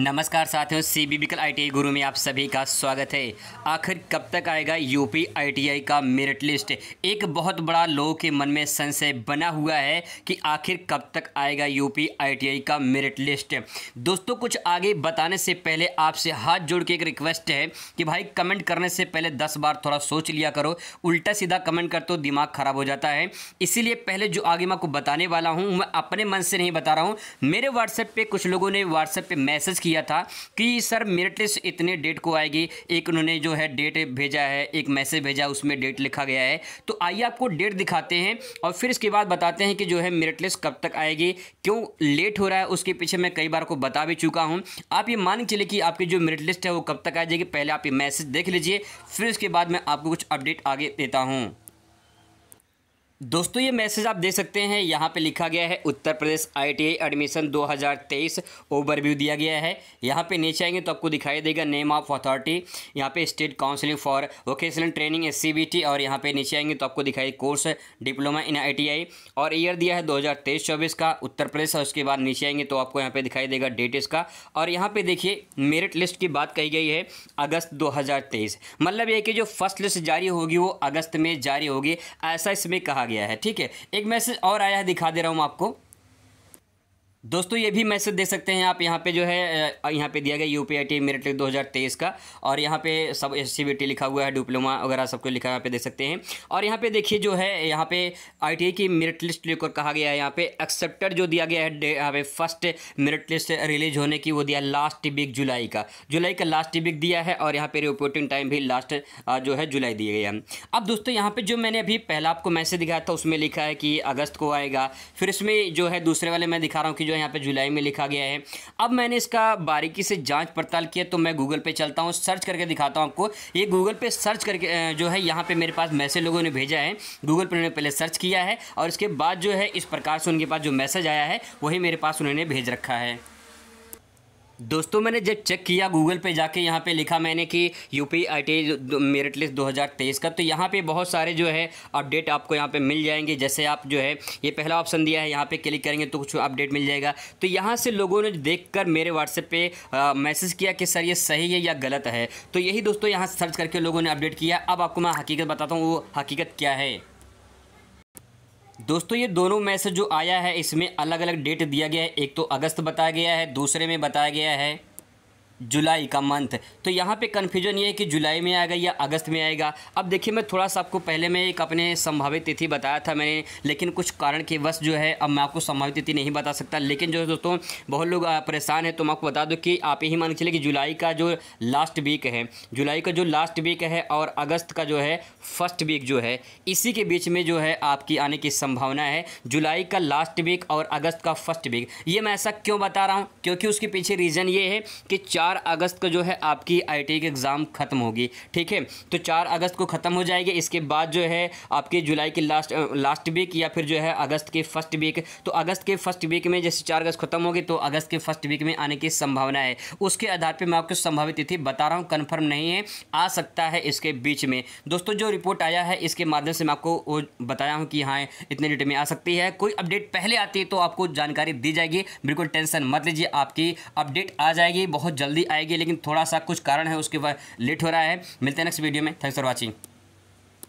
नमस्कार साथियों C B बिकल आई गुरु में आप सभी का स्वागत है आखिर कब तक आएगा यूपी आईटीआई का मेरिट लिस्ट एक बहुत बड़ा लोगों के मन में संशय बना हुआ है कि आखिर कब तक आएगा यूपी आईटीआई का मेरिट लिस्ट दोस्तों कुछ आगे बताने से पहले आपसे हाथ जोड़ के एक रिक्वेस्ट है कि भाई कमेंट करने से पहले दस बार थोड़ा सोच लिया करो उल्टा सीधा कमेंट कर तो दिमाग खराब हो जाता है इसीलिए पहले जो आगे मैं आपको बताने वाला हूँ मैं अपने मन से नहीं बता रहा हूँ मेरे व्हाट्सएप पर कुछ लोगों ने व्हाट्सएप पर मैसेज किया किया था कि सर मेरिट लिस्ट इतने डेट को आएगी एक उन्होंने जो है डेट भेजा है एक मैसेज भेजा उसमें डेट लिखा गया है तो आइए आपको डेट दिखाते हैं और फिर इसके बाद बताते हैं कि जो है मेरिट लिस्ट कब तक आएगी क्यों लेट हो रहा है उसके पीछे मैं कई बार को बता भी चुका हूँ आप ये मान के कि आपकी जो मेरिट लिस्ट है वो कब तक आ जाएगी पहले आप ये मैसेज देख लीजिए फिर उसके बाद मैं आपको कुछ अपडेट आगे देता हूँ दोस्तों ये मैसेज आप देख सकते हैं यहाँ पे लिखा गया है Uttar Pradesh ITI admission 2023 overview दिया गया है यहाँ पे नीचे आएंगे तो आपको दिखाई देगा नेम ऑफ अथॉरिटी यहाँ पे state counselling for vocational training S और यहाँ पे नीचे आएंगे तो आपको दिखाई कोर्स डिप्लोमा इन आई और ईयर दिया है दो हज़ार का उत्तर प्रदेश और उसके बाद नीचे आएंगे तो आपको यहाँ पर दिखाई देगा डेट इसका और यहाँ पर देखिए मेरिट लिस्ट की बात कही गई है अगस्त दो मतलब ये कि जो फर्स्ट लिस्ट जारी होगी वो अगस्त में जारी होगी ऐसा इसमें कहा गया है ठीक है एक मैसेज और आया है दिखा दे रहा हूँ आपको दोस्तों ये भी मैसेज दे सकते हैं आप यहाँ पे जो है यहाँ पे दिया गया U P I T merit दो हज़ार तेईस का और यहाँ पे सब एस सी बी टी लिखा हुआ है डिप्लोमा वगैरह सब कुछ लिखा यहाँ पे देख सकते हैं और यहाँ पे देखिए जो है यहाँ पे आई टी आई की मेरिट लिस्ट लेकर कहा गया है यहाँ पे एक्सेप्टेड जो दिया गया है यहाँ पे फर्स्ट मेरिट लिस्ट रिलीज होने की वो दिया लास्ट वीक जुलाई का जुलाई का लास्ट वीक दिया है और यहाँ पे रिपोर्टिंग टाइम भी लास्ट जो है जुलाई दिया गया अब दोस्तों यहाँ पर जो मैंने अभी पहला आपको मैसेज दिखाया था उसमें लिखा है कि अगस्त को आएगा फिर इसमें जो है दूसरे वाले मैं दिखा रहा हूँ कि जो यहाँ पे जुलाई में लिखा गया है अब मैंने इसका बारीकी से जांच पड़ताल किया तो मैं गूगल पे चलता हूँ सर्च करके दिखाता हूँ आपको ये गूगल पे सर्च करके जो है यहाँ पे मेरे पास मैसेज लोगों ने भेजा है गूगल पे उन्होंने पहले सर्च किया है और इसके बाद जो है इस प्रकार से उनके पास जो मैसेज आया है वही मेरे पास उन्होंने भेज रखा है दोस्तों मैंने जब चेक किया गूगल पे जाके यहाँ पे लिखा मैंने कि U P I T merit list तेईस का तो यहाँ पे बहुत सारे जो है अपडेट आपको यहाँ पे मिल जाएंगे जैसे आप जो है ये पहला ऑप्शन दिया है यहाँ पे क्लिक करेंगे तो कुछ अपडेट मिल जाएगा तो यहाँ से लोगों ने देखकर मेरे व्हाट्सएप पे मैसेज किया कि सर ये सही है या गलत है तो यही दोस्तों यहाँ सर्च करके लोगों ने अपडेट किया अब आपको मैं हकीकत बताता हूँ वो हकीकत क्या है दोस्तों ये दोनों मैसेज जो आया है इसमें अलग अलग डेट दिया गया है एक तो अगस्त बताया गया है दूसरे में बताया गया है जुलाई का मंथ तो यहाँ पे कन्फ्यूजन ये है कि जुलाई में आएगा या अगस्त में आएगा अब देखिए मैं थोड़ा सा आपको पहले मैं एक अपने संभावित तिथि बताया था मैंने लेकिन कुछ कारण के वश जो है अब मैं आपको संभावित तिथि नहीं बता सकता लेकिन जो है दोस्तों बहुत लोग परेशान है तो मैं आपको बता दूँ कि आप यही मान चले कि जुलाई का जो लास्ट वीक है जुलाई का जो लास्ट वीक है और अगस्त का जो है फर्स्ट वीक जो है इसी के बीच में जो है आपकी आने की संभावना है जुलाई का लास्ट वीक और अगस्त का फर्स्ट वीक ये मैं ऐसा क्यों बता रहा हूँ क्योंकि उसके पीछे रीज़न ये है कि चार चार अगस्त को जो है आपकी आई e की एग्ज़ाम ख़त्म होगी ठीक है तो चार अगस्त को ख़त्म हो जाएगी इसके बाद जो है आपके जुलाई की लास्ट लास्ट वीक या फिर जो है अगस्त के फर्स्ट वीक तो अगस्त के फर्स्ट वीक में जैसे चार अगस्त खत्म होगी तो अगस्त के फर्स्ट वीक में आने की संभावना है उसके आधार पर मैं आपको संभावित तिथि बता रहा हूँ कन्फर्म नहीं है आ सकता है इसके बीच में दोस्तों जो रिपोर्ट आया है इसके माध्यम से मैं आपको बताया हूँ कि हाँ इतने डेट में आ सकती है कोई अपडेट पहले आती है तो आपको जानकारी दी जाएगी बिल्कुल टेंशन मत लीजिए आपकी अपडेट आ जाएगी बहुत जल्दी जल्दी आएगी लेकिन थोड़ा सा कुछ कारण है उसके लेट हो रहा है मिलते हैं नेक्स्ट वीडियो में थैंक्स फॉर वॉचिंग